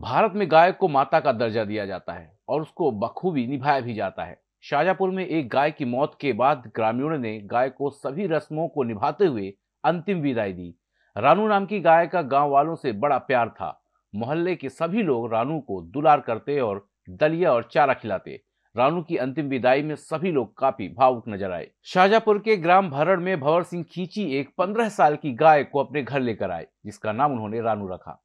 भारत में गाय को माता का दर्जा दिया जाता है और उसको बखूबी निभाया भी जाता है शाहजापुर में एक गाय की मौत के बाद ग्रामीणों ने गाय को सभी रस्मों को निभाते हुए अंतिम विदाई दी रानू नाम की गाय का गांव वालों से बड़ा प्यार था मोहल्ले के सभी लोग रानू को दुलार करते और दलिया और चारा खिलाते रानू की अंतिम विदाई में सभी लोग काफी भावुक नजर आए शाहजापुर के ग्राम भरण में भवर सिंह खींची एक पंद्रह साल की गाय को अपने घर लेकर आए जिसका नाम उन्होंने रानू रखा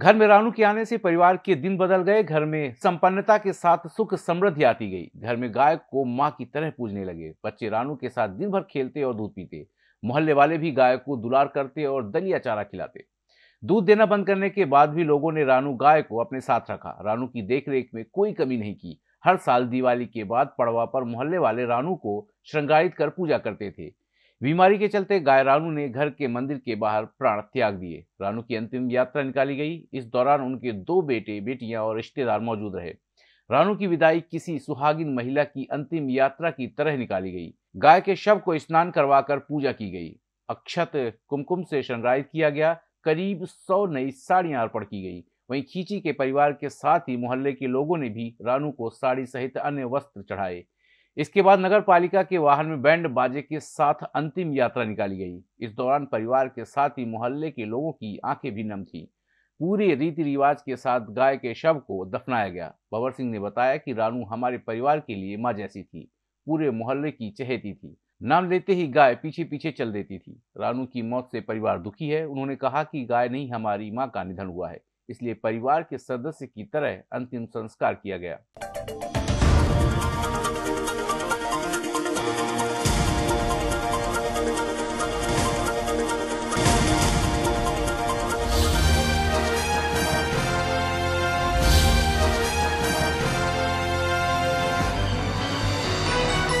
घर में रानू के आने से परिवार के दिन बदल गए घर में संपन्नता के साथ सुख समृद्धि आती गई घर में गाय को माँ की तरह पूजने लगे बच्चे रानू के साथ दिन भर खेलते और दूध पीते मोहल्ले वाले भी गाय को दुलार करते और दलिया चारा खिलाते दूध देना बंद करने के बाद भी लोगों ने रानू गाय को अपने साथ रखा रानू की देखरेख में कोई कमी नहीं की हर साल दिवाली के बाद पड़वा पर मोहल्ले वाले रानू को श्रृंगारित कर पूजा करते थे बीमारी के चलते गाय रानू ने घर के मंदिर के बाहर प्राण त्याग दिए रानू की अंतिम यात्रा निकाली गई इस दौरान उनके दो बेटे बेटियां और रिश्तेदार मौजूद रहे रानू की विदाई किसी सुहागिन महिला की अंतिम यात्रा की तरह निकाली गई गाय के शव को स्नान करवाकर पूजा की गई अक्षत कुमकुम से शनराइज किया गया करीब सौ नई साड़ियां अर्पण की गई वहीं खींची के परिवार के साथ ही मोहल्ले के लोगों ने भी रानू को साड़ी सहित अन्य वस्त्र चढ़ाए इसके बाद नगर पालिका के वाहन में बैंड बाजे के साथ अंतिम यात्रा निकाली गई इस दौरान परिवार के साथ ही मोहल्ले के लोगों की आंखें भी नम थी पूरे रीति रिवाज के साथ गाय के शव को दफनाया गया भंवर सिंह ने बताया कि रानू हमारे परिवार के लिए माँ जैसी थी पूरे मोहल्ले की चहेती थी नाम लेते ही गाय पीछे पीछे चल देती थी रानू की मौत से परिवार दुखी है उन्होंने कहा कि गाय नहीं हमारी माँ का निधन हुआ है इसलिए परिवार के सदस्य की तरह अंतिम संस्कार किया गया